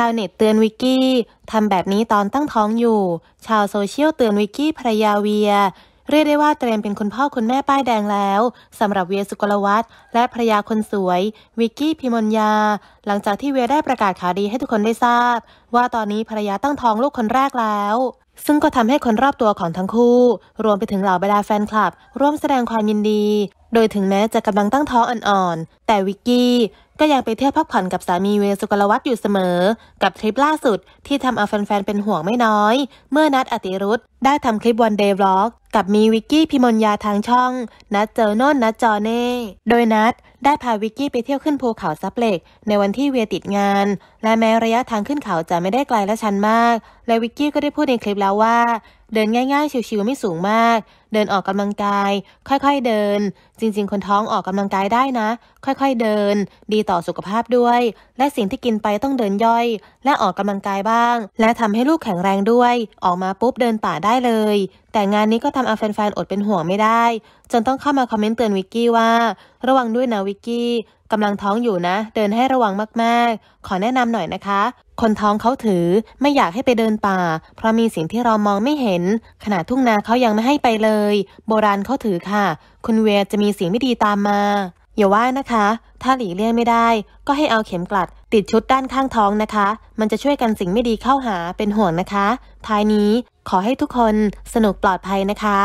ชาวเน็ตเตือนวิกกี้ ทำแบบนี้ตอนตั้งท้องอยู่ ชาวโซเชียลเตือนวิกกี้ภรรยาเวีย เรียกได้ว่าเตรียมเป็นคุณพ่อ คุณแม่ป้ายแดงแล้วสำหรับเวียสุกลวัตและภรรยาคนสวย วิกกี้พิมลยาหลังจากที่เวียได้ประกาศข่าวดีให้ทุกคนได้ทราบ ว่าตอนนี้ภรรยาตั้งท้องลูกคนแรกแล้วซึ่งก็ทำให้คนรอบตัวของทั้งคู่ รวมไปถึงเหล่าบรรดาแฟนคลับ ร่วมแสดงความยินดี โดยถึงแม้จะกำลังตั้งท้องอ่อนๆ แต่วิกกี้ก็ยังไปเที่ยวพักผ่อนกับสามีเวสุกลวัตอยู่เสมอ กับทริปล่าสุดที่ทำเอาแฟน ๆ เป็นห่วงไม่น้อย เมื่อนัดอติรุธได้ทำคลิปวันเดย์บล็อกกับมีวิกกี้พิมลยาทางช่อง นัดเจอโน่นนัดจอเน่ โดยนัดได้พาวิกกี้ไปเที่ยวขึ้นภูเขาซับเหล็กในวันที่เวียติดงาน และแม้ระยะทางขึ้นเขาจะไม่ได้ไกลและชันมาก และวิกกี้ก็ได้พูดในคลิปแล้วว่า เดินง่ายๆ ชิวๆไม่สูงมากเดินออกกำลังกาย ค่อยๆเดิน จริงๆคนท้องออกกำลังกายได้นะ ค่อยๆเดิน ดีต่อสุขภาพด้วย และสิ่งที่กินไปต้องเดินย่อย และออกกำลังกายบ้าง และทำให้ลูกแข็งแรงด้วย ออกมาปุ๊บเดินป่าได้เลย แต่งานนี้ก็ทำเอาแฟนๆอดเป็นห่วงไม่ได้ จนต้องเข้ามาคอมเมนต์เตือนวิกกี้ว่า ระวังด้วยนะวิกกี้กำลังท้องอยู่นะ เดินให้ระวังมากๆ ขอแนะนำหน่อยนะคะ คนท้องเขาถือ ไม่อยากให้ไปเดินป่า เพราะมีสิ่งที่เรามองไม่เห็น ขณะทุ่งนาเขายังไม่ให้ไปเลยโบราณเขาถือค่ะ คุณเวียจะมีสิ่งไม่ดีตามมา อย่าว่านะคะ ถ้าหลีกเลี่ยงไม่ได้ ก็ให้เอาเข็มกลัดติดชุดด้านข้างท้องนะคะ มันจะช่วยกันสิ่งไม่ดีเข้าหาเป็นห่วงนะคะ ท้ายนี้ขอให้ทุกคนสนุกปลอดภัยนะคะ